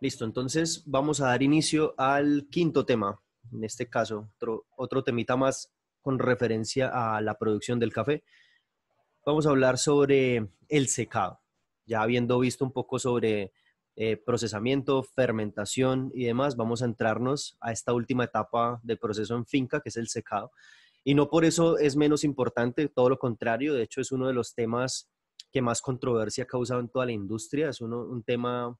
Listo, entonces vamos a dar inicio al quinto tema, en este caso, otro, temita más con referencia a la producción del café. Vamos a hablar sobre el secado, ya habiendo visto un poco sobre eh, procesamiento, fermentación y demás, vamos a entrarnos a esta última etapa del proceso en finca, que es el secado. Y no por eso es menos importante, todo lo contrario, de hecho es uno de los temas que más controversia ha causado en toda la industria, es un tema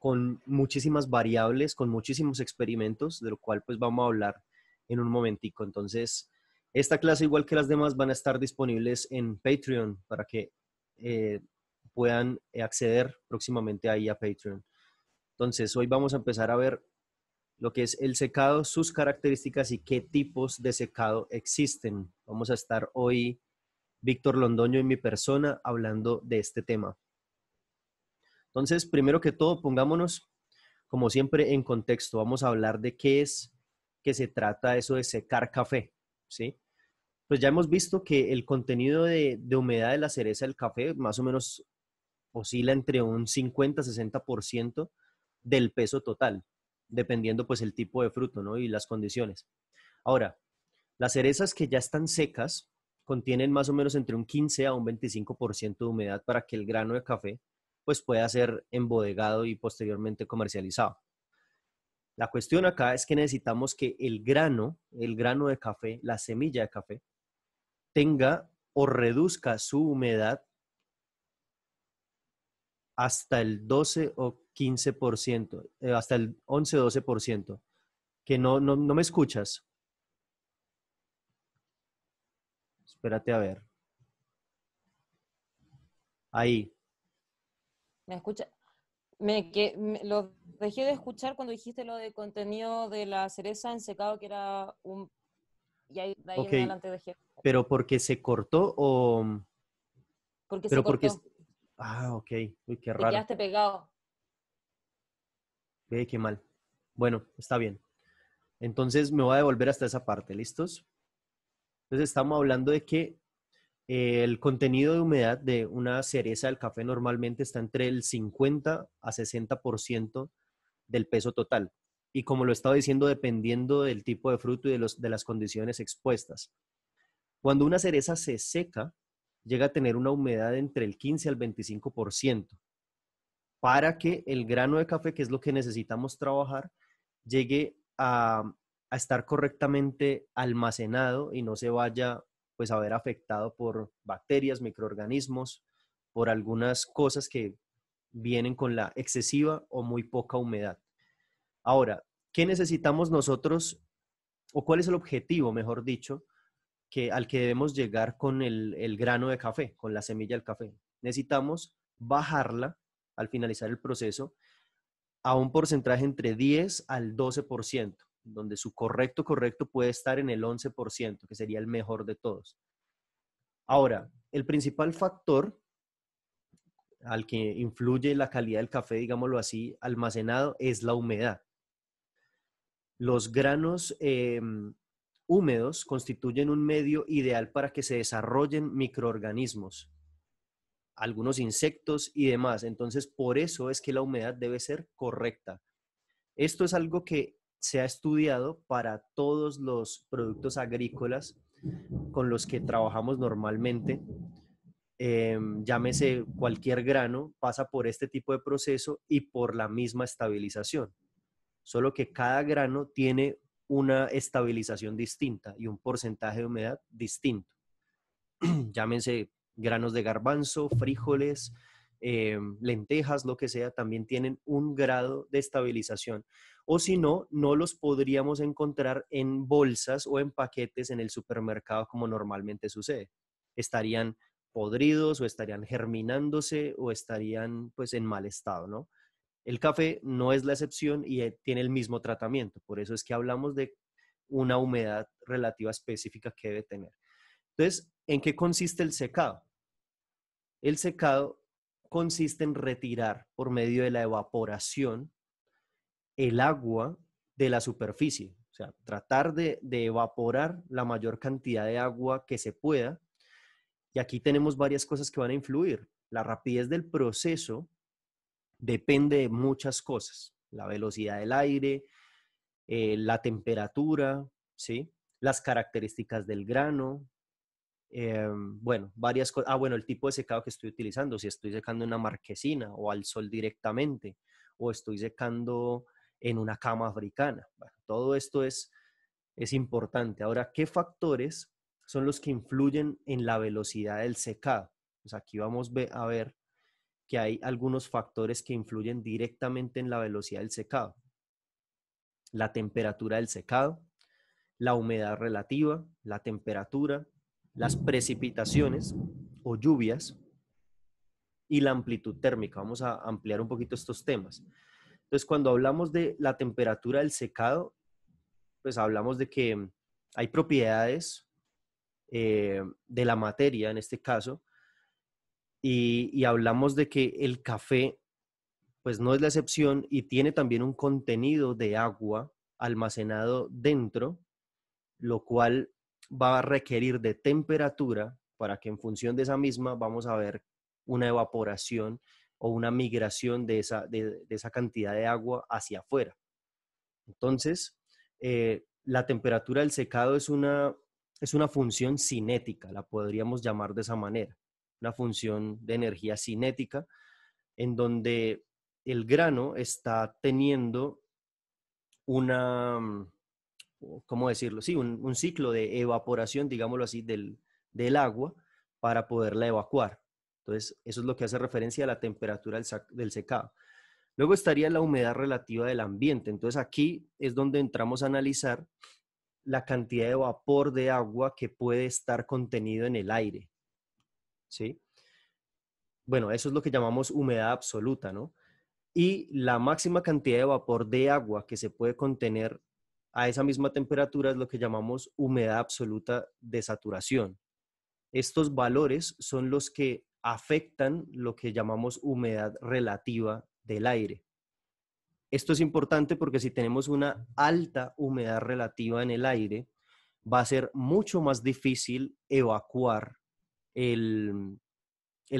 con muchísimas variables, con muchísimos experimentos, de lo cual pues vamos a hablar en un momentico. Entonces, esta clase, igual que las demás, van a estar disponibles en Patreon para que eh, puedan eh, acceder próximamente ahí a Patreon. Entonces, hoy vamos a empezar a ver lo que es el secado, sus características y qué tipos de secado existen. Vamos a estar hoy, Víctor Londoño y mi persona, hablando de este tema. Entonces, primero que todo, pongámonos, como siempre, en contexto. Vamos a hablar de qué es que se trata eso de secar café, ¿sí? Pues ya hemos visto que el contenido de, humedad de la cereza del café más o menos oscila entre un 50-60% del peso total, dependiendo pues el tipo de fruto, ¿no? Y las condiciones. Ahora, las cerezas que ya están secas contienen más o menos entre un 15 a un 25% de humedad para que el grano de café pues pueda ser embodegado y posteriormente comercializado. La cuestión acá es que necesitamos que el grano, el grano de café, la semilla de café, tenga o reduzca su humedad hasta el 12 o 15%, eh, hasta el 11-12%. Que no, no, no me escuchas. Espérate a ver. Ahí, me escucha. Me, lo dejé de escuchar cuando dijiste lo de contenido de la cereza en secado, que era un. Y ahí, adelante dejé. ¿Pero porque se cortó o.? Porque Pero se porque... cortó. Ah, ok. Uy, qué raro. Te quedaste pegado. Ve, qué mal. Bueno, está bien. Entonces me voy a devolver hasta esa parte, ¿listos? Entonces estamos hablando de que el contenido de humedad de una cereza del café normalmente está entre el 50 a 60% del peso total. Y como lo estaba diciendo, dependiendo del tipo de fruto y de, las condiciones expuestas. Cuando una cereza se seca, llega a tener una humedad entre el 15 al 25%, para que el grano de café, que es lo que necesitamos trabajar, llegue a estar correctamente almacenado y no se vaya pues haber afectado por bacterias, microorganismos, por algunas cosas que vienen con la excesiva o muy poca humedad. Ahora, ¿qué necesitamos nosotros o cuál es el objetivo, mejor dicho, que, al que debemos llegar con el, el grano de café, con la semilla del café? Necesitamos bajarla al finalizar el proceso a un porcentaje entre 10 al 12% donde su correcto correcto puede estar en el 11%, que sería el mejor de todos. Ahora, el principal factor al que influye la calidad del café, digámoslo así, almacenado es la humedad. Los granos em, húmedos constituyen un medio ideal para que se desarrollen microorganismos, algunos insectos y demás. Entonces, por eso es que la humedad debe ser correcta. Esto es algo que se ha estudiado para todos los productos agrícolas con los que trabajamos normalmente. Eh, llámese cualquier grano, pasa por este tipo de proceso y por la misma estabilización. Solo que cada grano tiene una estabilización distinta y un porcentaje de humedad distinto. llámense granos de garbanzo, frijoles, eh, lentejas, lo que sea, también tienen un grado de estabilización. O si no, no los podríamos encontrar en bolsas o en paquetes en el supermercado como normalmente sucede. Estarían podridos o estarían germinándose o estarían pues en mal estado, ¿no? El café no es la excepción y eh, tiene el mismo tratamiento, por eso es que hablamos de una humedad relativa específica que debe tener. Entonces, ¿en qué consiste el secado? El secado consiste en retirar por medio de la evaporación el agua de la superficie, o sea, tratar de, evaporar la mayor cantidad de agua que se pueda. Y aquí tenemos varias cosas que van a influir. La rapidez del proceso depende de muchas cosas, la velocidad del aire, eh, la temperatura, ¿sí? las características del grano, Em, bueno, varias cosas. Ah, bueno, el tipo de secado que estoy utilizando, si estoy secando en una marquesina o al sol directamente, o estoy secando en una cama africana. todo esto es, es importante. Ahora, ¿qué factores son los que influyen en la velocidad del secado? Pues aquí vamos a ver que hay algunos factores que influyen directamente en la velocidad del secado. La temperatura del secado, la humedad relativa, la temperatura, las precipitaciones o lluvias y la amplitud térmica. Vamos a ampliar un poquito estos temas. Entonces, cuando hablamos de la temperatura del secado, pues hablamos de que hay propiedades eh, de la materia, en este caso, y, y, hablamos de que el café, pues no es la excepción y tiene también un contenido de agua almacenado dentro, lo cual va a requerir de temperatura para que en función de esa misma vamos a ver una evaporación o una migración de esa, cantidad de agua hacia afuera. Entonces, eh, la temperatura del secado es una, es una función cinética, la podríamos llamar de esa manera, una función de energía cinética, en donde el grano está teniendo una, ¿cómo decirlo? Sí, un, ciclo de evaporación, digámoslo así, del, agua para poderla evacuar. Entonces, eso es lo que hace referencia a la temperatura del, secado. Luego estaría la humedad relativa del ambiente. Entonces, aquí es donde entramos a analizar la cantidad de vapor de agua que puede estar contenido en el aire. ¿Sí? Bueno, eso es lo que llamamos humedad absoluta, ¿no? Y la máxima cantidad de vapor de agua que se puede contener a esa misma temperatura es lo que llamamos humedad absoluta de saturación. Estos valores son los que afectan lo que llamamos humedad relativa del aire. Esto es importante porque si tenemos una alta humedad relativa en el aire, va a ser mucho más difícil evacuar el,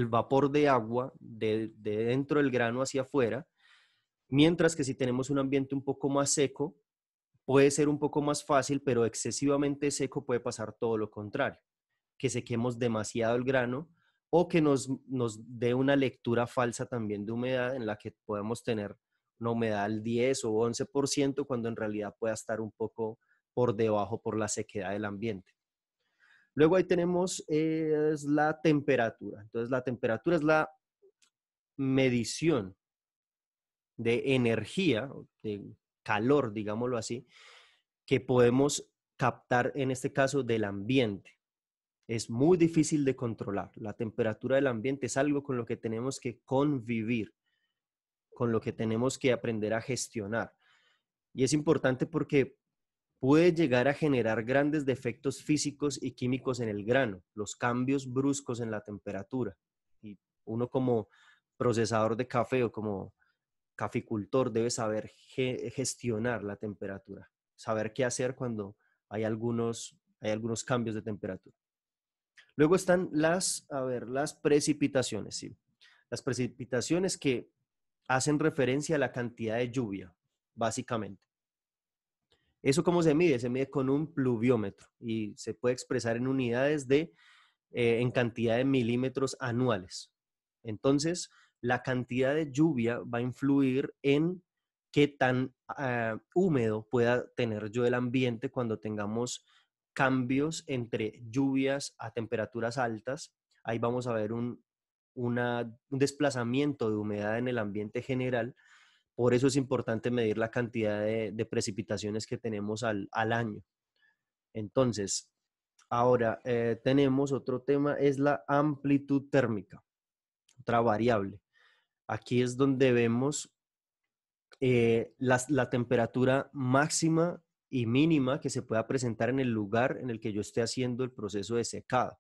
vapor de agua de, de dentro del grano hacia afuera, mientras que si tenemos un ambiente un poco más seco, puede ser un poco más fácil, pero excesivamente seco puede pasar todo lo contrario, que sequemos demasiado el grano o que nos, dé una lectura falsa también de humedad en la que podemos tener una humedad al 10 o 11% cuando en realidad pueda estar un poco por debajo por la sequedad del ambiente. Luego ahí tenemos eh, la temperatura. Entonces la temperatura es la medición de energía, de calor, digámoslo así, que podemos captar en este caso del ambiente. Es muy difícil de controlar. La temperatura del ambiente es algo con lo que tenemos que convivir, con lo que tenemos que aprender a gestionar. Y es importante porque puede llegar a generar grandes defectos físicos y químicos en el grano, los cambios bruscos en la temperatura. Y uno como procesador de café o como caficultor debe saber gestionar la temperatura, saber qué hacer cuando hay algunos, hay algunos cambios de temperatura. Luego están las, a ver, las precipitaciones, ¿sí? Las precipitaciones que hacen referencia a la cantidad de lluvia, básicamente. ¿Eso cómo se mide? Se mide con un pluviómetro y se puede expresar en unidades de, eh, en cantidad de milímetros anuales. Entonces, la cantidad de lluvia va a influir en qué tan ah, húmedo pueda tener yo el ambiente cuando tengamos cambios entre lluvias a temperaturas altas. Ahí vamos a ver un, desplazamiento de humedad en el ambiente general. Por eso es importante medir la cantidad de, precipitaciones que tenemos al, año. Entonces, ahora eh, tenemos otro tema, es la amplitud térmica, otra variable. Aquí es donde vemos eh, la, temperatura máxima y mínima que se pueda presentar en el lugar en el que yo esté haciendo el proceso de secado.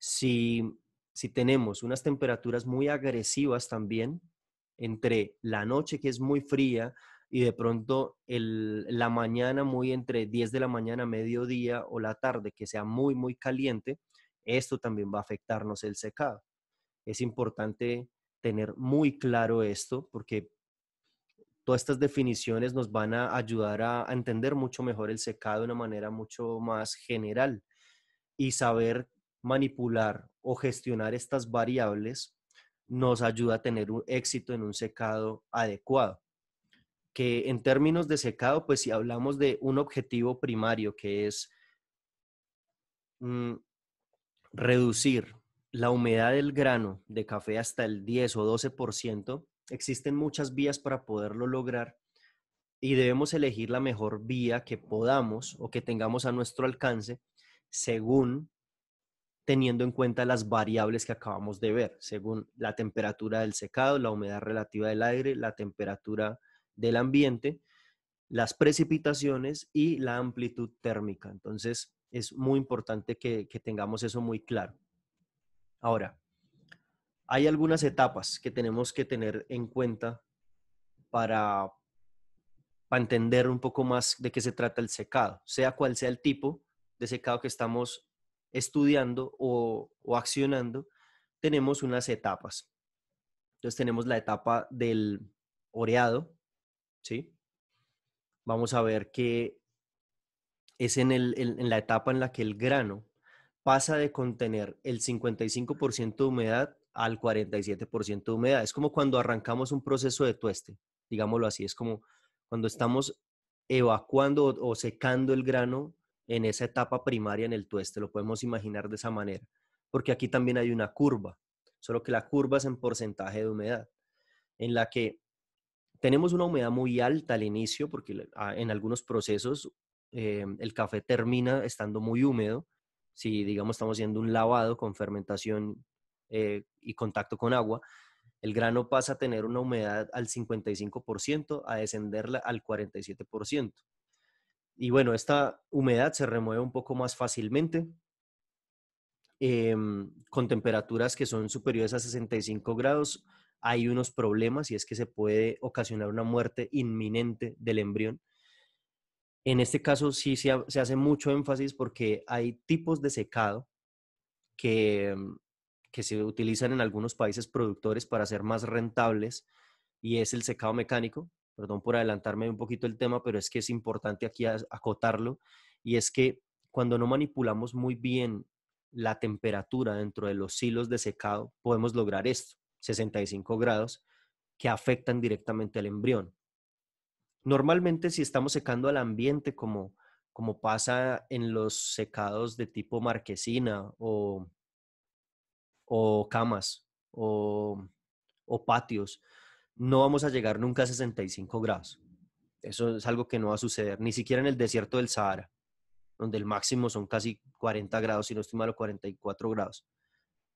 Si, si tenemos unas temperaturas muy agresivas también, entre la noche que es muy fría y de pronto la mañana muy entre 10 de la mañana, mediodía o la tarde que sea muy, muy caliente, esto también va a afectarnos el secado. Es importante tener muy claro esto, porque todas estas definiciones nos van a ayudar a, entender mucho mejor el secado de una manera mucho más general y saber manipular o gestionar estas variables nos ayuda a tener un éxito en un secado adecuado. Que en términos de secado, pues si hablamos de un objetivo primario que es mm, reducir la humedad del grano de café hasta el 10 o 12%, existen muchas vías para poderlo lograr y debemos elegir la mejor vía que podamos o que tengamos a nuestro alcance según teniendo en cuenta las variables que acabamos de ver, según la temperatura del secado, la humedad relativa del aire, la temperatura del ambiente, las precipitaciones y la amplitud térmica. Entonces, es muy importante que, que tengamos eso muy claro. Ahora, hay algunas etapas que tenemos que tener en cuenta para, para entender un poco más de qué se trata el secado, sea cual sea el tipo de secado que estamos estudiando o, accionando, tenemos unas etapas. Entonces tenemos la etapa del oreado, ¿sí? Vamos a ver que es en la etapa en la que el grano pasa de contener el 55% de humedad al 47% de humedad. Es como cuando arrancamos un proceso de tueste, digámoslo así, es como cuando estamos evacuando o secando el grano en esa etapa primaria en el tueste, lo podemos imaginar de esa manera, porque aquí también hay una curva, solo que la curva es en porcentaje de humedad, en la que tenemos una humedad muy alta al inicio, porque ah, en algunos procesos eh, el café termina estando muy húmedo, si digamos estamos haciendo un lavado con fermentación eh, y contacto con agua, el grano pasa a tener una humedad al 55%, a descenderla al 47%. Y bueno, esta humedad se remueve un poco más fácilmente, em, con temperaturas que son superiores a 65 grados, hay unos problemas y es que se puede ocasionar una muerte inminente del embrión. En este caso sí se, hace mucho énfasis porque hay tipos de secado que, mm, que se utilizan en algunos países productores para ser más rentables y es el secado mecánico. Perdón por adelantarme un poquito el tema, pero es que es importante aquí acotarlo y es que cuando no manipulamos muy bien la temperatura dentro de los hilos de secado, podemos lograr esto, 65 grados, que afectan directamente al embrión. Normalmente si estamos secando al ambiente como, como pasa en los secados de tipo marquesina o, o camas o, o patios, no vamos a llegar nunca a 65 grados. Eso es algo que no va a suceder, ni siquiera en el desierto del Sahara, donde el máximo son casi 40 grados, si no estoy malo, 44 grados.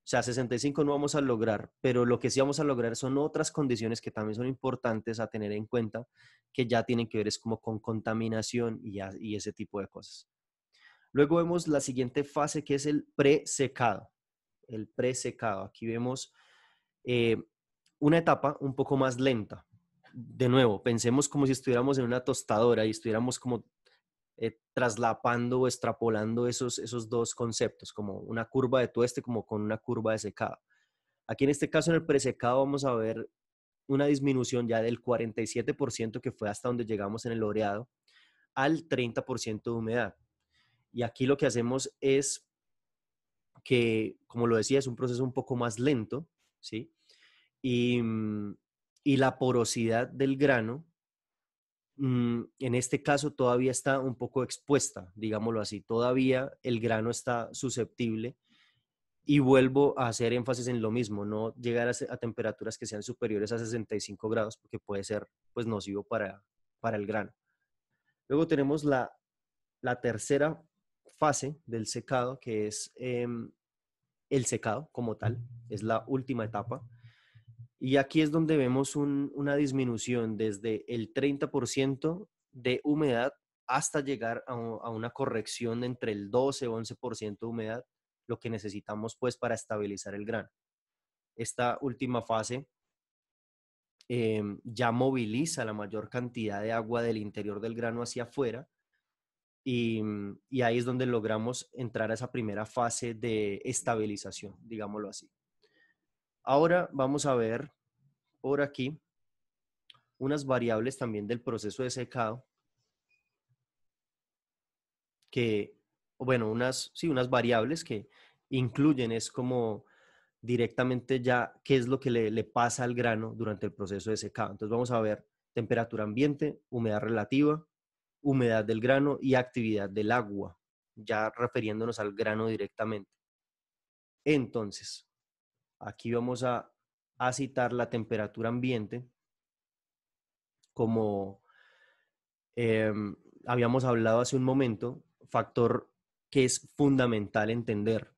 O sea, 65 no vamos a lograr, pero lo que sí vamos a lograr son otras condiciones que también son importantes a tener en cuenta, que ya tienen que ver es como con contaminación y, ese tipo de cosas. Luego vemos la siguiente fase que es el pre-secado. El pre-secado. Aquí vemos eh, una etapa un poco más lenta. De nuevo, pensemos como si estuviéramos en una tostadora y estuviéramos como eh, traslapando o extrapolando esos, esos dos conceptos, como una curva de tueste como con una curva de secado. Aquí en este caso, en el presecado, vamos a ver una disminución ya del 47% que fue hasta donde llegamos en el oreado al 30% de humedad. Y aquí lo que hacemos es que, como lo decía, es un proceso un poco más lento, ¿sí? Y, mm, y la porosidad del grano Mm, en este caso todavía está un poco expuesta, digámoslo así, todavía el grano está susceptible y vuelvo a hacer énfasis en lo mismo, no llegar a, temperaturas que sean superiores a 65 grados porque puede ser pues nocivo para, para el grano. Luego tenemos la, tercera fase del secado que es em, el secado como tal, es la última etapa y aquí es donde vemos una disminución desde el 30% de humedad hasta llegar a, una corrección entre el 12 o 11% de humedad, lo que necesitamos pues para estabilizar el grano. Esta última fase em, ya moviliza la mayor cantidad de agua del interior del grano hacia afuera y ahí es donde logramos entrar a esa primera fase de estabilización, digámoslo así. Ahora vamos a ver por aquí unas variables también del proceso de secado que, bueno, unas, sí, unas variables que incluyen es como directamente ya qué es lo que le, le pasa al grano durante el proceso de secado. Entonces vamos a ver temperatura ambiente, humedad relativa, humedad del grano y actividad del agua, ya refiriéndonos al grano directamente. Entonces, Aquí vamos a, citar la temperatura ambiente como em, habíamos hablado hace un momento, factor que es fundamental entender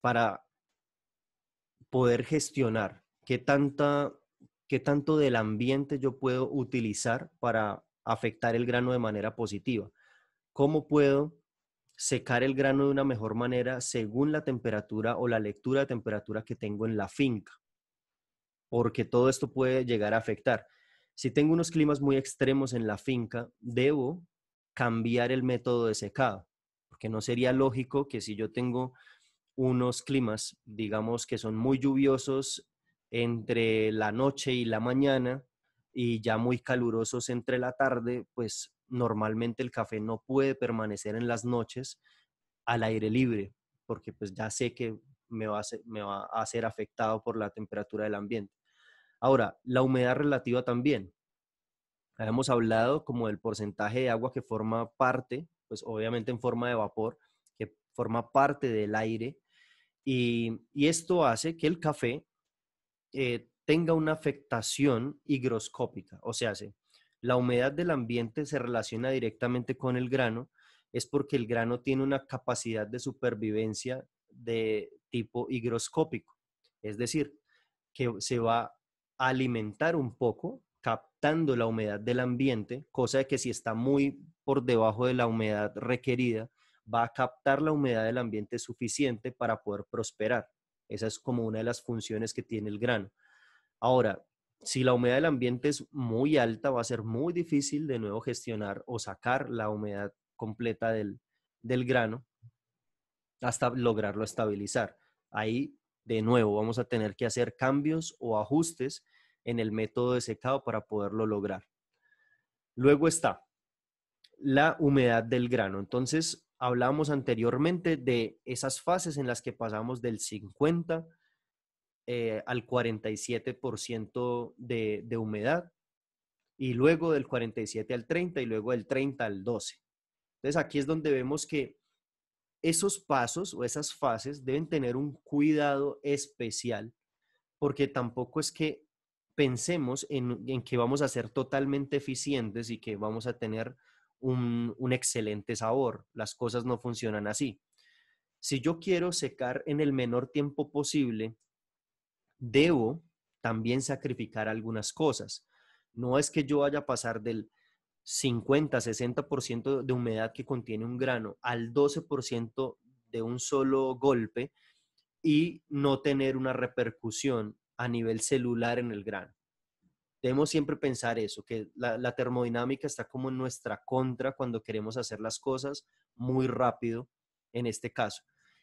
para poder gestionar qué, qué tanto del ambiente yo puedo utilizar para afectar el grano de manera positiva. ¿Cómo puedo secar el grano de una mejor manera según la temperatura o la lectura de temperatura que tengo en la finca, porque todo esto puede llegar a afectar. Si tengo unos climas muy extremos en la finca, debo cambiar el método de secado, porque no sería lógico que si yo tengo unos climas, digamos, que son muy lluviosos entre la noche y la mañana y ya muy calurosos entre la tarde, pues normalmente el café no puede permanecer en las noches al aire libre, porque pues ya sé que me va a ser, afectado por la temperatura del ambiente. Ahora, la humedad relativa también. Hemos hablado como del porcentaje de agua que forma parte, pues obviamente en forma de vapor, que forma parte del aire. Y, esto hace que el café eh, tenga una afectación higroscópica, o sea, sí, la humedad del ambiente se relaciona directamente con el grano, es porque el grano tiene una capacidad de supervivencia de tipo higroscópico, es decir, que se va a alimentar un poco captando la humedad del ambiente, cosa de que si está muy por debajo de la humedad requerida, va a captar la humedad del ambiente suficiente para poder prosperar. Esa es como una de las funciones que tiene el grano. Ahora, si la humedad del ambiente es muy alta, va a ser muy difícil de nuevo gestionar o sacar la humedad completa del, del grano hasta lograrlo estabilizar. Ahí, de nuevo, vamos a tener que hacer cambios o ajustes en el método de secado para poderlo lograr. Luego está la humedad del grano. Entonces, hablábamos anteriormente de esas fases en las que pasamos del 50 eh, al 47% de, humedad y luego del 47 al 30 y luego del 30 al 12. Entonces aquí es donde vemos que esos pasos o esas fases deben tener un cuidado especial porque tampoco es que pensemos en, que vamos a ser totalmente eficientes y que vamos a tener un, un excelente sabor. Las cosas no funcionan así. Si yo quiero secar en el menor tiempo posible debo también sacrificar algunas cosas. No es que yo vaya a pasar del 50, 60% de humedad que contiene un grano al 12% de un solo golpe y no tener una repercusión a nivel celular en el grano. Debemos siempre pensar eso, que la, la termodinámica está como en nuestra contra cuando queremos hacer las cosas muy rápido en este caso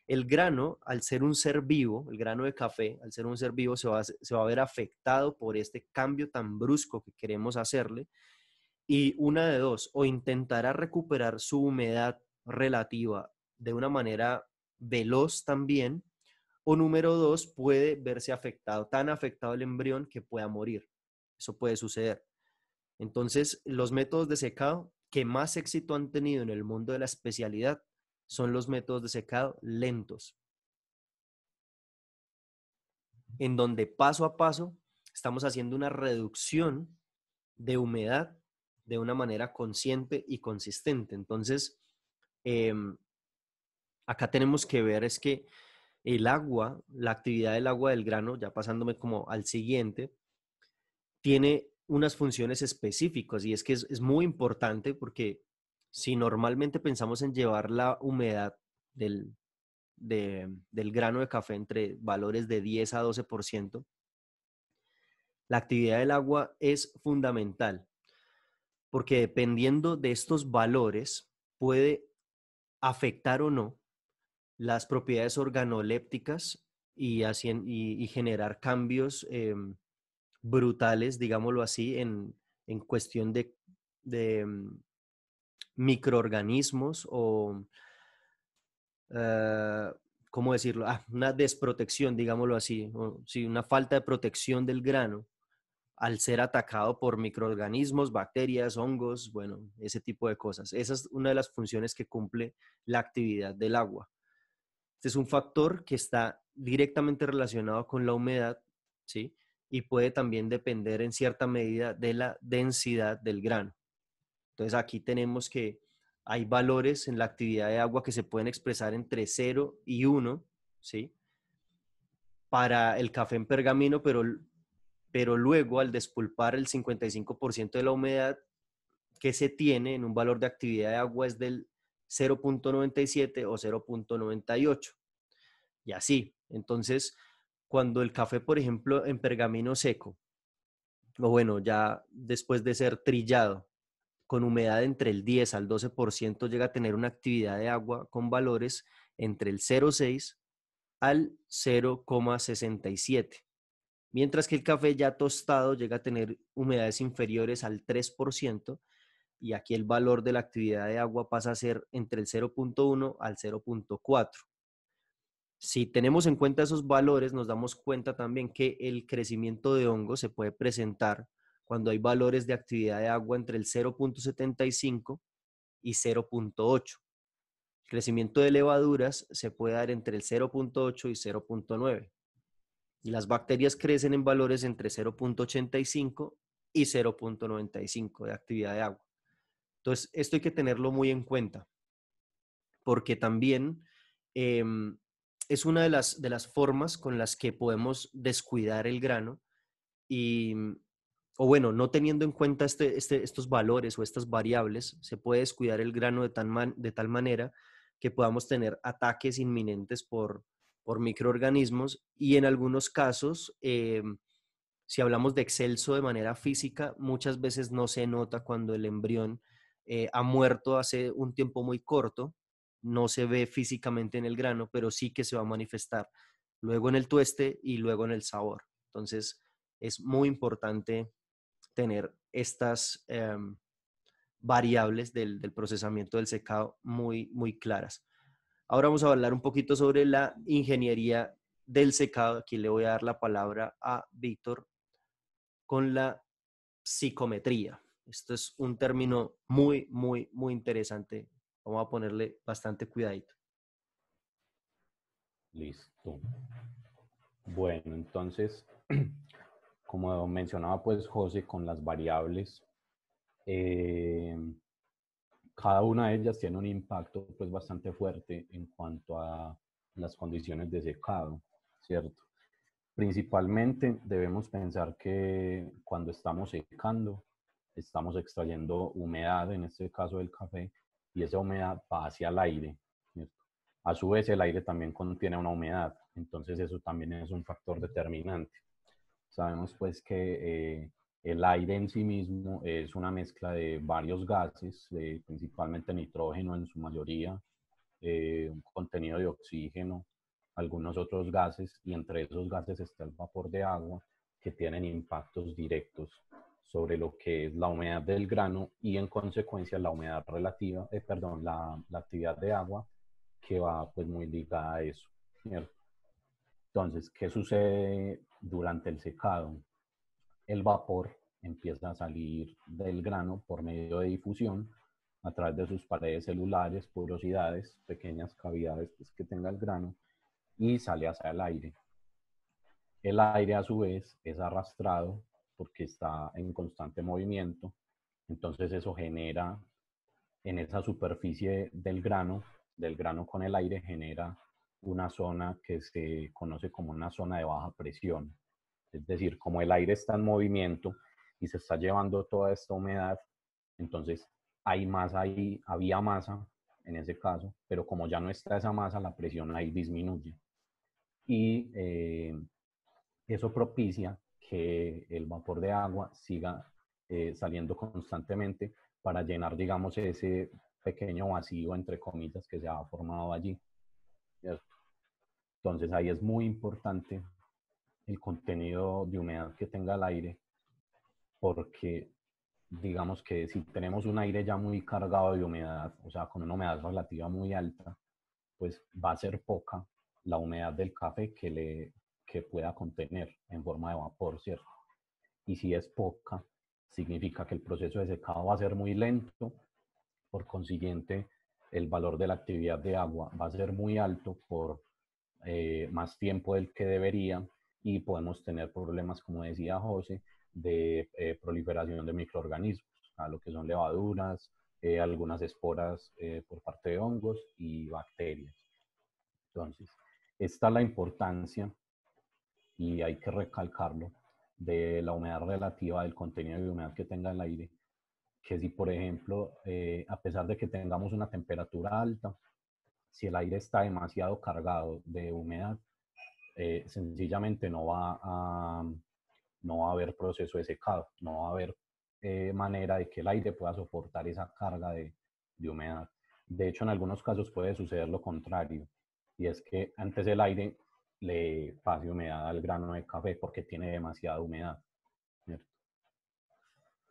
el grano, al ser un ser vivo, el grano de café, al ser un ser vivo, se va, a, ver afectado por este cambio tan brusco que queremos hacerle. Y una de dos, o intentará recuperar su humedad relativa de una manera veloz también, o número dos, puede verse afectado, tan afectado el embrión que pueda morir. Eso puede suceder. Entonces, los métodos de secado que más éxito han tenido en el mundo de la especialidad son los métodos de secado lentos, en donde paso a paso estamos haciendo una reducción de humedad de una manera consciente y consistente. Entonces, em, acá tenemos que ver es que el agua, la actividad del agua del grano, ya pasándome como al siguiente, tiene unas funciones específicas y es que es, es muy importante porque si normalmente pensamos en llevar la humedad del, grano de café entre valores de 10 a 12%, la actividad del agua es fundamental, porque dependiendo de estos valores puede afectar o no las propiedades organolépticas y, y, generar cambios em, brutales, digámoslo así, en, cuestión de, em, microorganismos o, eh, ¿cómo decirlo? Ah, una desprotección, digámoslo así, una falta de protección del grano al ser atacado por microorganismos, bacterias, hongos, bueno, ese tipo de cosas. Esa es una de las funciones que cumple la actividad del agua. Este es un factor que está directamente relacionado con la humedad, ¿sí? Y puede también depender en cierta medida de la densidad del grano. Entonces aquí tenemos que hay valores en la actividad de agua que se pueden expresar entre 0 y 1, ¿sí? Para el café en pergamino, pero, pero luego al despulpar el 55% de la humedad que se tiene en un valor de actividad de agua es del 0.97 o 0.98. Y así. Entonces, cuando el café, por ejemplo, en pergamino seco, o bueno, ya después de ser trillado, con humedad entre el 10 al 12% llega a tener una actividad de agua con valores entre el 0,6 al 0,67, mientras que el café ya tostado llega a tener humedades inferiores al 3% y aquí el valor de la actividad de agua pasa a ser entre el 0.1 al 0.4. Si tenemos en cuenta esos valores, nos damos cuenta también que el crecimiento de hongo se puede presentar cuando hay valores de actividad de agua entre el 0.75 y 0.8. El crecimiento de levaduras se puede dar entre el 0.8 y 0.9. Y las bacterias crecen en valores entre 0.85 y 0.95 de actividad de agua. Entonces, esto hay que tenerlo muy en cuenta, porque también em, es una de las, de las formas con las que podemos descuidar el grano y, o bueno, no teniendo en cuenta este, este, estos valores o estas variables, se puede descuidar el grano de, tal manera que podamos tener ataques inminentes por, microorganismos y en algunos casos, eh, si hablamos de excelso de manera física, muchas veces no se nota cuando el embrión eh, ha muerto hace un tiempo muy corto, no se ve físicamente en el grano, pero sí que se va a manifestar luego en el tueste y luego en el sabor. Entonces, es muy importante tener estas em, variables del, procesamiento del secado muy, muy claras. Ahora vamos a hablar un poquito sobre la ingeniería del secado. Aquí le voy a dar la palabra a Víctor con la psicometría. Esto es un término muy, muy, muy interesante. Vamos a ponerle bastante cuidadito. Listo. Bueno, entonces como mencionaba pues José, con las variables, eh, cada una de ellas tiene un impacto pues bastante fuerte en cuanto a las condiciones de secado, ¿cierto? Principalmente debemos pensar que cuando estamos secando, estamos extrayendo humedad, en este caso del café, y esa humedad va hacia el aire. A su vez, el aire también contiene una humedad, entonces eso también es un factor determinante. Sabemos pues que eh, el aire en sí mismo es una mezcla de varios gases, eh, principalmente nitrógeno en su mayoría, eh, un contenido de oxígeno, algunos otros gases y entre esos gases está el vapor de agua que tienen impactos directos sobre lo que es la humedad del grano y en consecuencia la humedad relativa, perdón, la, la, actividad de agua que va pues muy ligada a eso. Entonces, ¿qué sucede durante el secado? El vapor empieza a salir del grano por medio de difusión a través de sus paredes celulares, porosidades, pequeñas cavidades pues, que tenga el grano y sale hacia el aire. El aire a su vez es arrastrado porque está en constante movimiento, entonces eso genera en esa superficie del grano, del grano con el aire genera una zona que se conoce como una zona de baja presión. Es decir, como el aire está en movimiento y se está llevando toda esta humedad, entonces hay masa ahí, había masa en ese caso, pero como ya no está esa masa, la presión ahí disminuye. Y eh, eso propicia que el vapor de agua siga eh, saliendo constantemente para llenar, digamos, ese pequeño vacío, entre comillas, que se ha formado allí. Entonces ahí es muy importante el contenido de humedad que tenga el aire, porque digamos que si tenemos un aire ya muy cargado de humedad, o sea, con una humedad relativa muy alta, pues va a ser poca la humedad del café que, le, que pueda contener en forma de vapor, ¿cierto? Y si es poca, significa que el proceso de secado va a ser muy lento, por consiguiente, el valor de la actividad de agua va a ser muy alto por eh, más tiempo del que debería y podemos tener problemas, como decía José, de eh, proliferación de microorganismos, a lo que son levaduras, eh, algunas esporas por parte de hongos y bacterias. Entonces, está la importancia, y hay que recalcarlo, de la humedad relativa, del contenido de humedad que tenga el aire, que si, por ejemplo, eh, a pesar de que tengamos una temperatura alta, si el aire está demasiado cargado de humedad, eh, sencillamente no va, a, no va a haber proceso de secado, no va a haber eh, manera de que el aire pueda soportar esa carga de, de humedad. De hecho, en algunos casos puede suceder lo contrario, y es que antes el aire le pase humedad al grano de café porque tiene demasiada humedad.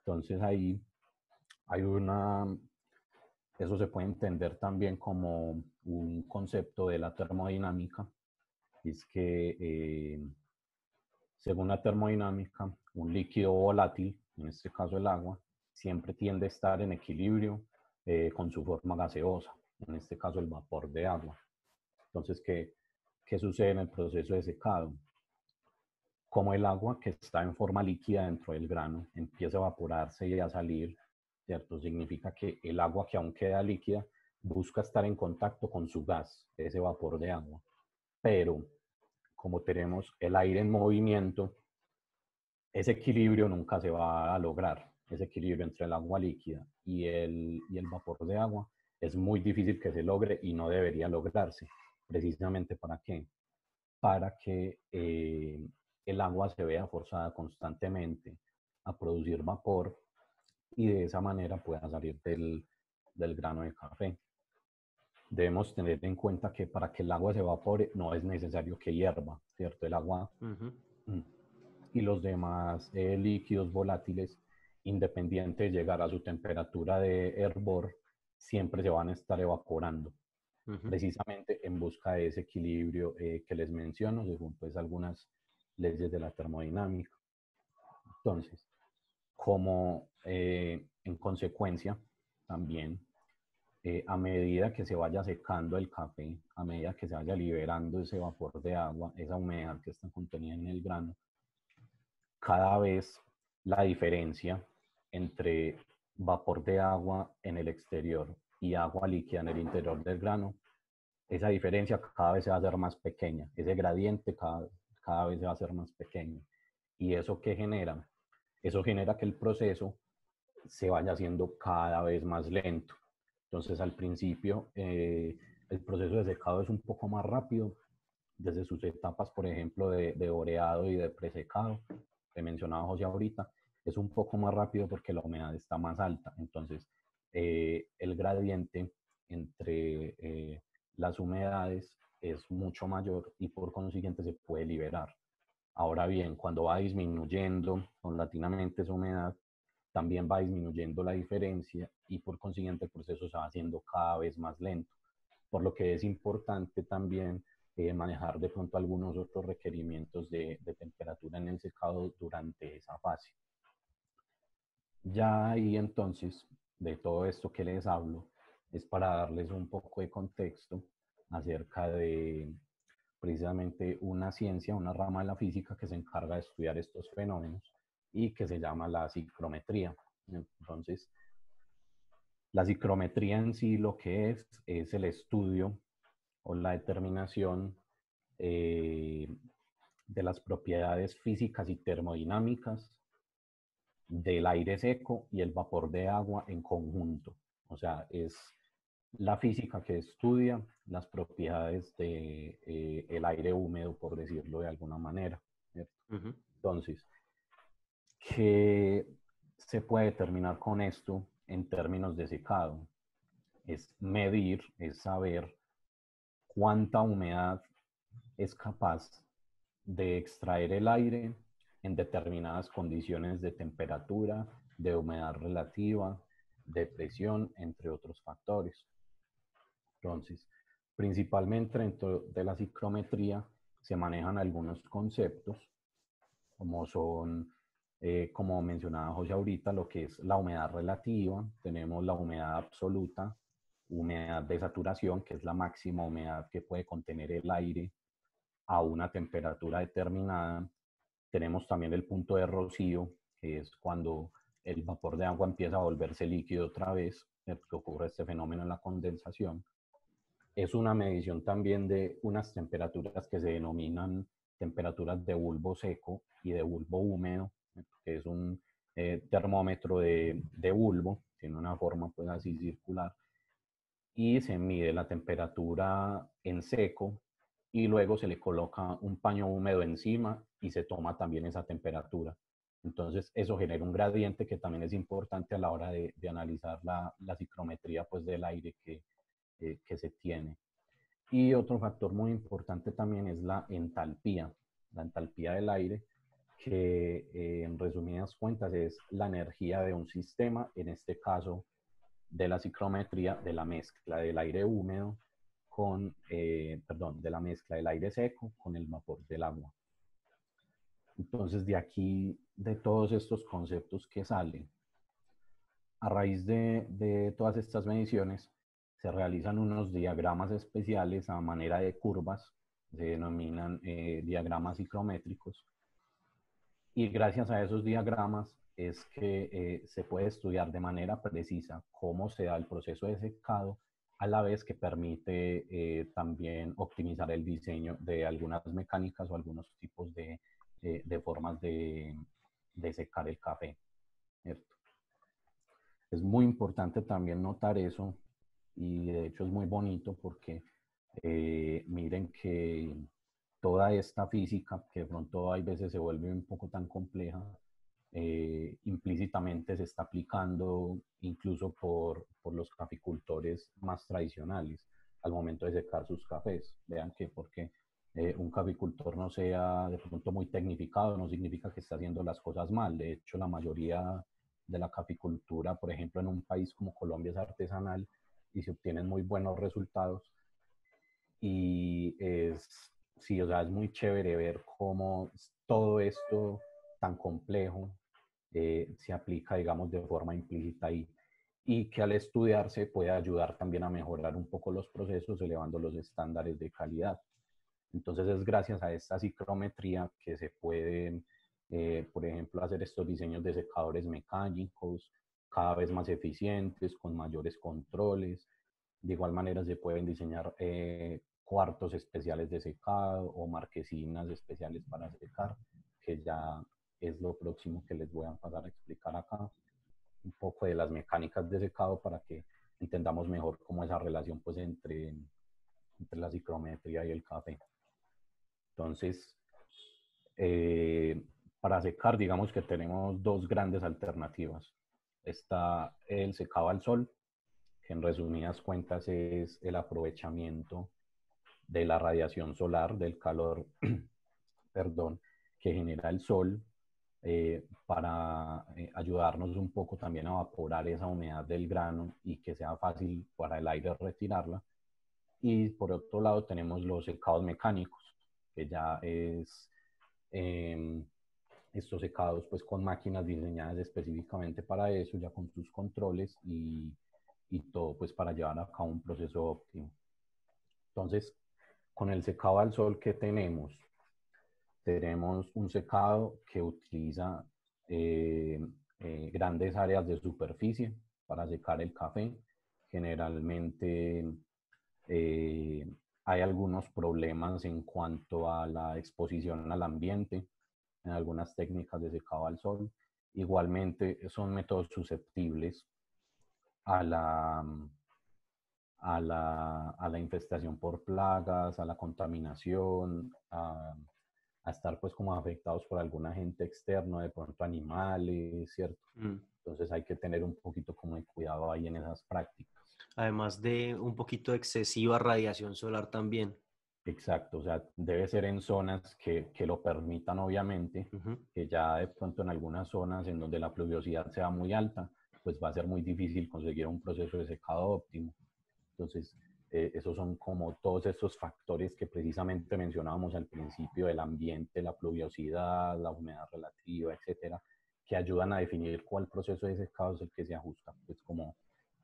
Entonces ahí hay una, eso se puede entender también como un concepto de la termodinámica, es que eh, según la termodinámica, un líquido volátil, en este caso el agua, siempre tiende a estar en equilibrio eh, con su forma gaseosa, en este caso el vapor de agua. Entonces, ¿qué, ¿qué sucede en el proceso de secado? Como el agua que está en forma líquida dentro del grano empieza a evaporarse y a salir ¿cierto? Significa que el agua que aún queda líquida busca estar en contacto con su gas, ese vapor de agua. Pero como tenemos el aire en movimiento, ese equilibrio nunca se va a lograr. Ese equilibrio entre el agua líquida y el, vapor de agua es muy difícil que se logre y no debería lograrse. Precisamente para qué? Para que eh, el agua se vea forzada constantemente a producir vapor y de esa manera pueda salir del, grano de café. Debemos tener en cuenta que para que el agua se evapore no es necesario que hierva, ¿cierto? El agua mm. y los demás eh, líquidos volátiles, independiente de llegar a su temperatura de hervor, siempre se van a estar evaporando. Precisamente en busca de ese equilibrio eh, que les menciono, según pues algunas leyes de la termodinámica. Entonces, como eh, en consecuencia también eh, a medida que se vaya secando el café, a medida que se vaya liberando ese vapor de agua, esa humedad que está contenida en el grano, cada vez la diferencia entre vapor de agua en el exterior y agua líquida en el interior del grano, esa diferencia cada vez se va a hacer más pequeña, ese gradiente cada, cada vez se va a hacer más pequeño. ¿Y eso qué genera? Eso genera que el proceso se vaya haciendo cada vez más lento. Entonces, al principio, eh, el proceso de secado es un poco más rápido, desde sus etapas, por ejemplo, de, oreado y de presecado, que mencionaba José ahorita, es un poco más rápido porque la humedad está más alta. Entonces, eh, el gradiente entre eh, las humedades es mucho mayor y por consiguiente se puede liberar. Ahora bien, cuando va disminuyendo latinamente esa humedad, también va disminuyendo la diferencia y por consiguiente el proceso se va haciendo cada vez más lento, por lo que es importante también eh, manejar de pronto algunos otros requerimientos de, de, temperatura en el secado durante esa fase. Ya ahí entonces, de todo esto que les hablo, es para darles un poco de contexto acerca de, precisamente una ciencia, una rama de la física que se encarga de estudiar estos fenómenos y que se llama la psicrometría. Entonces, la psicrometría en sí lo que es es el estudio o la determinación eh, de las propiedades físicas y termodinámicas del aire seco y el vapor de agua en conjunto. O sea, es la física que estudia las propiedades del eh, aire húmedo, por decirlo de alguna manera. Entonces, ¿qué se puede determinar con esto en términos de secado? Es medir, es saber cuánta humedad es capaz de extraer el aire en determinadas condiciones de temperatura, de humedad relativa, de presión, entre otros factores. Entonces, principalmente dentro de la ciclometría se manejan algunos conceptos, como son, eh, como mencionaba José ahorita, lo que es la humedad relativa, tenemos la humedad absoluta, humedad de saturación, que es la máxima humedad que puede contener el aire a una temperatura determinada. Tenemos también el punto de rocío, que es cuando el vapor de agua empieza a volverse líquido otra vez, que ocurre este fenómeno en la condensación es una medición también de unas temperaturas que se denominan temperaturas de bulbo seco y de bulbo húmedo, eh, que es un eh, termómetro de, bulbo, tiene una forma pues así circular, y se mide la temperatura en seco y luego se le coloca un paño húmedo encima y se toma también esa temperatura. Entonces eso genera un gradiente que también es importante a la hora de, analizar la, la, ciclometría pues del aire que, eh, que se tiene. Y otro factor muy importante también es la entalpía, la entalpía del aire, que eh, en resumidas cuentas es la energía de un sistema, en este caso de la ciclometría, de la mezcla del aire húmedo con, eh, perdón, de la mezcla del aire seco con el vapor del agua. Entonces, de aquí, de todos estos conceptos que salen, a raíz de, de todas estas mediciones, se realizan unos diagramas especiales a manera de curvas, se denominan eh, diagramas ciclométricos, y gracias a esos diagramas es que eh, se puede estudiar de manera precisa cómo se da el proceso de secado, a la vez que permite eh, también optimizar el diseño de algunas mecánicas o algunos tipos de, formas de, secar el café. Es muy importante también notar eso, y de hecho es muy bonito porque eh, miren que toda esta física, que de pronto hay veces se vuelve un poco tan compleja, eh, implícitamente se está aplicando incluso por, por, los caficultores más tradicionales al momento de secar sus cafés. Vean que porque eh, un caficultor no sea de pronto muy tecnificado no significa que está haciendo las cosas mal. De hecho, la mayoría de la caficultura, por ejemplo, en un país como Colombia es artesanal y se obtienen muy buenos resultados. Y es, si o sea, es muy chévere ver cómo todo esto tan complejo eh, se aplica, digamos, de forma implícita ahí y que al estudiarse puede ayudar también a mejorar un poco los procesos, elevando los estándares de calidad. Entonces es gracias a esta ciclometría que se pueden, eh, por ejemplo, hacer estos diseños de secadores mecánicos, cada vez más eficientes, con mayores controles. De igual manera se pueden diseñar eh, cuartos especiales de secado o marquesinas especiales para secar, que ya es lo próximo que les voy a pasar a explicar acá. Un poco de las mecánicas de secado para que entendamos mejor cómo es la relación pues, entre, entre la ciclometría y el café. Entonces, eh, para secar, digamos que tenemos dos grandes alternativas está el secado al sol, que en resumidas cuentas es el aprovechamiento de la radiación solar, del calor, perdón, que genera el sol eh, para eh, ayudarnos un poco también a evaporar esa humedad del grano y que sea fácil para el aire retirarla. Y por otro lado tenemos los secados mecánicos, que ya es em, estos secados pues con máquinas diseñadas específicamente para eso, ya con sus controles y, y todo pues para llevar a cabo un proceso óptimo. Entonces, con el secado al sol que tenemos, tenemos un secado que utiliza eh, eh, grandes áreas de superficie para secar el café. Generalmente eh, hay algunos problemas en cuanto a la exposición al ambiente algunas técnicas de secado al sol. Igualmente son métodos susceptibles a la, a la, a la infestación por plagas, a la contaminación, a, estar pues como afectados por algún agente externo, de pronto animales, ¿cierto? Mm. Entonces hay que tener un poquito como de cuidado ahí en esas prácticas. Además de un poquito excesiva radiación solar también. Exacto, o sea, debe ser en zonas que, lo permitan, obviamente, que ya de pronto en algunas zonas en donde la pluviosidad sea muy alta, pues va a ser muy difícil conseguir un proceso de secado óptimo. Entonces, eh, esos son como todos estos factores que precisamente mencionábamos al principio, el ambiente, la pluviosidad, la humedad relativa, etcétera, que ayudan a definir cuál proceso de secado es el que se ajusta, pues como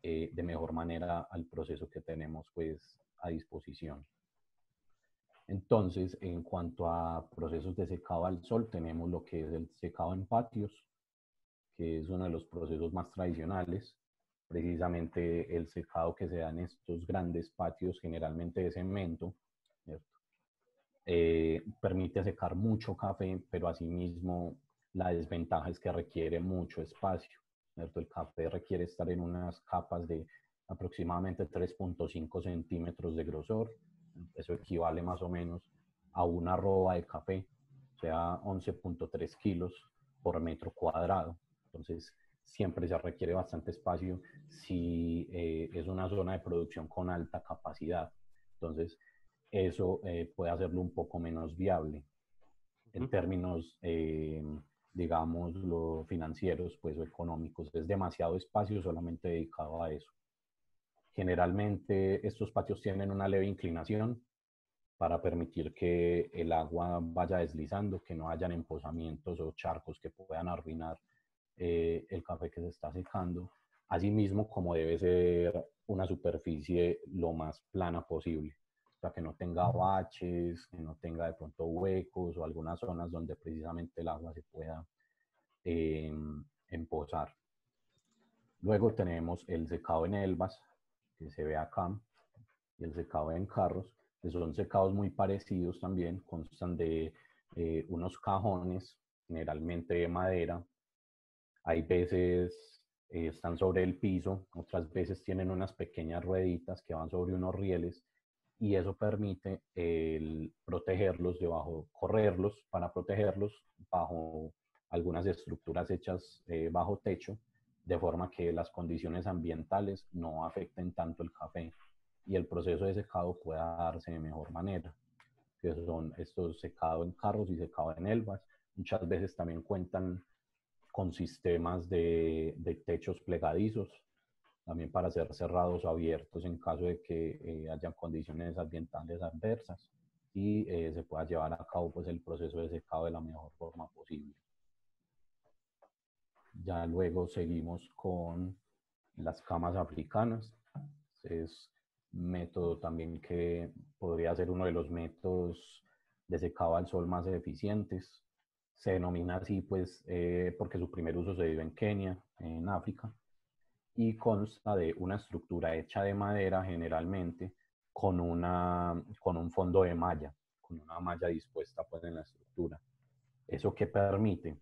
eh, de mejor manera al proceso que tenemos pues a disposición. Entonces, en cuanto a procesos de secado al sol, tenemos lo que es el secado en patios, que es uno de los procesos más tradicionales. Precisamente el secado que se da en estos grandes patios, generalmente de cemento, eh, permite secar mucho café, pero asimismo la desventaja es que requiere mucho espacio. El café requiere estar en unas capas de aproximadamente 3.5 centímetros de grosor eso equivale más o menos a una roba de café, o sea, 11.3 kilos por metro cuadrado. Entonces, siempre se requiere bastante espacio si eh, es una zona de producción con alta capacidad. Entonces, eso eh, puede hacerlo un poco menos viable. En términos, eh, digamos, financieros, pues, o económicos, es demasiado espacio solamente dedicado a eso. Generalmente estos patios tienen una leve inclinación para permitir que el agua vaya deslizando, que no hayan emposamientos o charcos que puedan arruinar eh, el café que se está secando. Asimismo, como debe ser una superficie lo más plana posible, para que no tenga baches, que no tenga de pronto huecos o algunas zonas donde precisamente el agua se pueda eh, emposar. Luego tenemos el secado en elvas, que se ve acá, y el secado en carros, que son secados muy parecidos también, constan de eh, unos cajones, generalmente de madera. Hay veces eh, están sobre el piso, otras veces tienen unas pequeñas rueditas que van sobre unos rieles y eso permite protegerlos debajo, correrlos para protegerlos bajo algunas estructuras hechas eh, bajo techo de forma que las condiciones ambientales no afecten tanto el café y el proceso de secado pueda darse de mejor manera, que son estos secados en carros y secado en elvas. Muchas veces también cuentan con sistemas de, de techos plegadizos, también para ser cerrados o abiertos en caso de que eh, hayan condiciones ambientales adversas y eh, se pueda llevar a cabo pues, el proceso de secado de la mejor forma posible. Ya luego seguimos con las camas africanas. Es método también que podría ser uno de los métodos de secado al sol más eficientes. Se denomina así pues eh, porque su primer uso se dio en Kenia, en África, y consta de una estructura hecha de madera generalmente con, una, con un fondo de malla, con una malla dispuesta pues en la estructura. ¿Eso que permite?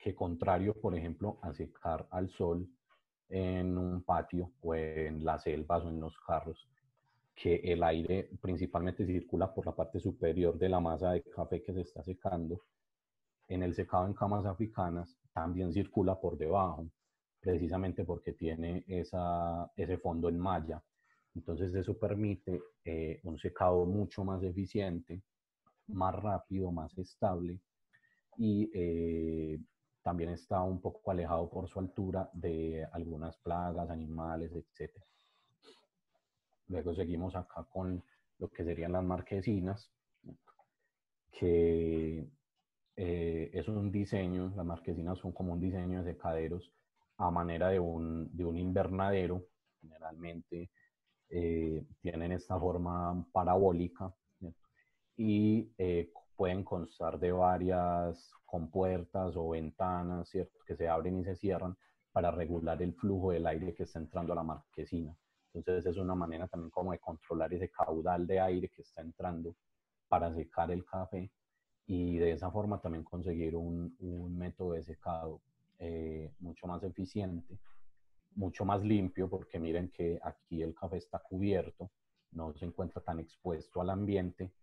que contrario, por ejemplo, a secar al sol en un patio o en las selvas o en los carros, que el aire principalmente circula por la parte superior de la masa de café que se está secando, en el secado en camas africanas también circula por debajo, precisamente porque tiene esa, ese fondo en malla. Entonces eso permite eh, un secado mucho más eficiente, más rápido, más estable y eh, también está un poco alejado por su altura de algunas plagas, animales, etc. Luego seguimos acá con lo que serían las marquesinas, que eh, es un diseño, las marquesinas son como un diseño de secaderos a manera de un, de un invernadero, generalmente eh, tienen esta forma parabólica y eh, pueden constar de varias compuertas o ventanas, ¿cierto? Que se abren y se cierran para regular el flujo del aire que está entrando a la marquesina. Entonces es una manera también como de controlar ese caudal de aire que está entrando para secar el café y de esa forma también conseguir un, método de secado eh, mucho más eficiente, mucho más limpio, porque miren que aquí el café está cubierto, no se encuentra tan expuesto al ambiente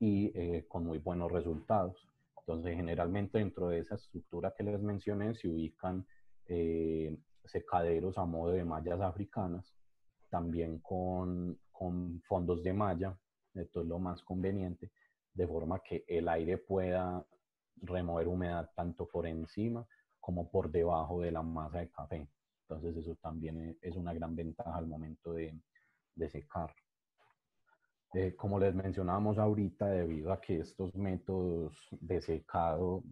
y eh, con muy buenos resultados. Entonces, generalmente dentro de esa estructura que les mencioné se ubican eh, secaderos a modo de mallas africanas, también con, con fondos de malla, esto es lo más conveniente, de forma que el aire pueda remover humedad tanto por encima como por debajo de la masa de café. Entonces eso también eh, es una gran ventaja al momento de, de secar. Eh, como les mencionábamos ahorita, debido a que estos métodos de secado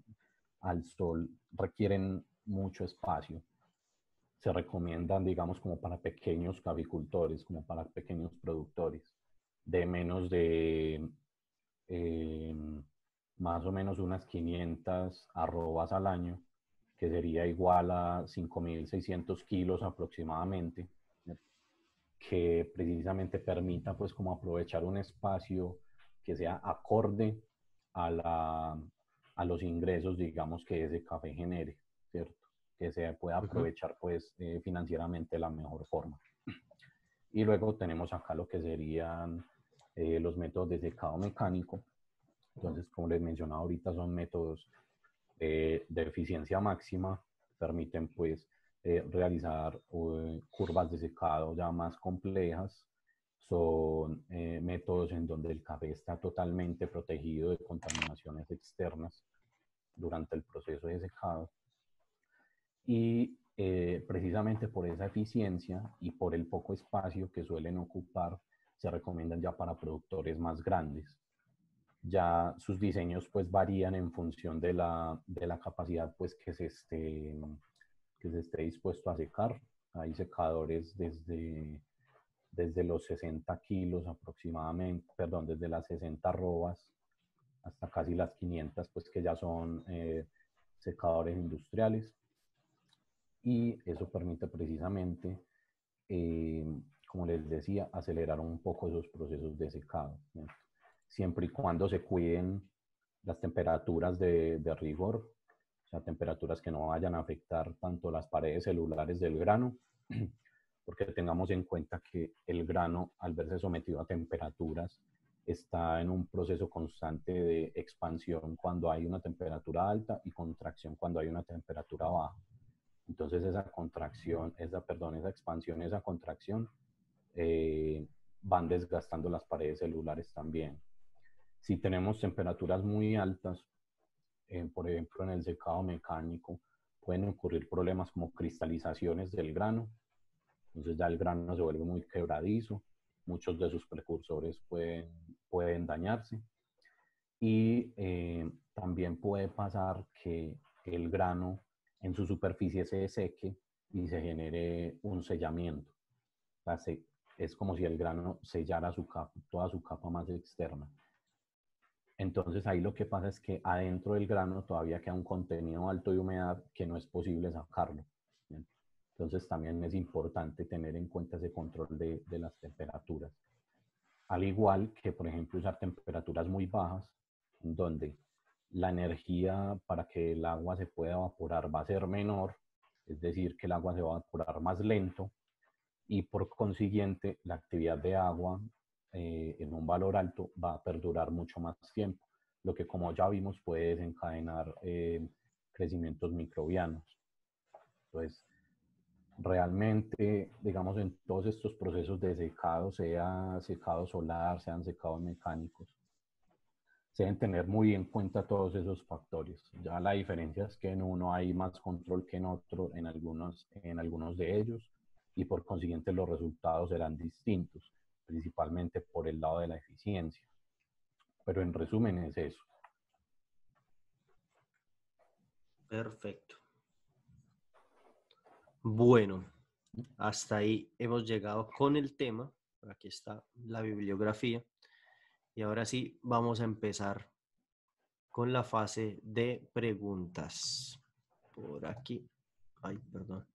al sol requieren mucho espacio, se recomiendan, digamos, como para pequeños cavicultores, como para pequeños productores, de menos de em, más o menos unas 500 arrobas al año, que sería igual a 5.600 kilos aproximadamente que precisamente permita pues como aprovechar un espacio que sea acorde a, la, a los ingresos, digamos, que ese café genere, ¿cierto? Que se pueda aprovechar pues eh, financieramente de la mejor forma. Y luego tenemos acá lo que serían eh, los métodos de secado mecánico. Entonces, como les mencionaba ahorita, son métodos eh, de eficiencia máxima, permiten pues eh, realizar eh, curvas de secado ya más complejas. Son eh, métodos en donde el café está totalmente protegido de contaminaciones externas durante el proceso de secado. Y precisamente por esa eficiencia y por el poco espacio que suelen ocupar, se recomiendan ya para productores más grandes ya sus diseños pues varían en función de la, de la capacidad pues que se esté que se esté dispuesto a secar. Hay secadores desde, desde los 60 kilos aproximadamente, perdón, desde las 60 arrobas hasta casi las 500, pues que ya son eh, secadores industriales. Y eso permite precisamente, eh, como les decía, acelerar un poco esos procesos de secado, siempre y cuando se cuiden las temperaturas de, de rigor a temperaturas que no vayan a afectar tanto las paredes celulares del grano, porque tengamos en cuenta que el grano, al verse sometido a temperaturas, está en un proceso constante de expansión cuando hay una temperatura alta y contracción cuando hay una temperatura baja. Entonces esa contracción, esa, perdón, esa expansión, esa contracción eh, van desgastando las paredes celulares también. Si tenemos temperaturas muy altas, eh, por ejemplo, en el secado mecánico pueden ocurrir problemas como cristalizaciones del grano, entonces ya el grano se vuelve muy quebradizo, muchos de sus precursores pueden, pueden dañarse y eh, también puede pasar que el grano en su superficie se seque y se genere un sellamiento. es como si el grano sellara su toda su capa más externa. Entonces ahí lo que pasa es que adentro del grano todavía queda un contenido alto de humedad que no es posible sacarlo. Entonces también es importante tener en cuenta ese control de, de, las temperaturas. Al igual que, por ejemplo, usar temperaturas muy bajas, donde la energía para que el agua se pueda evaporar va a ser menor, es decir, que el agua se va a evaporar más lento y por consiguiente la actividad de agua eh, en un valor alto va a perdurar mucho más tiempo, lo que como ya vimos puede desencadenar eh, crecimientos microbianos. Entonces, realmente, digamos, en todos estos procesos de secado, sea secado solar, sean secados mecánicos, se deben tener muy en cuenta todos esos factores. Ya la diferencia es que en uno hay más control que en otro, en algunos, en algunos de ellos, y por consiguiente los resultados serán distintos principalmente por el lado de la eficiencia. Pero en resumen es eso. Perfecto. Bueno, hasta ahí hemos llegado con el tema. Aquí está la bibliografía. Y ahora sí, vamos a empezar con la fase de preguntas. Por aquí. Ay, perdón.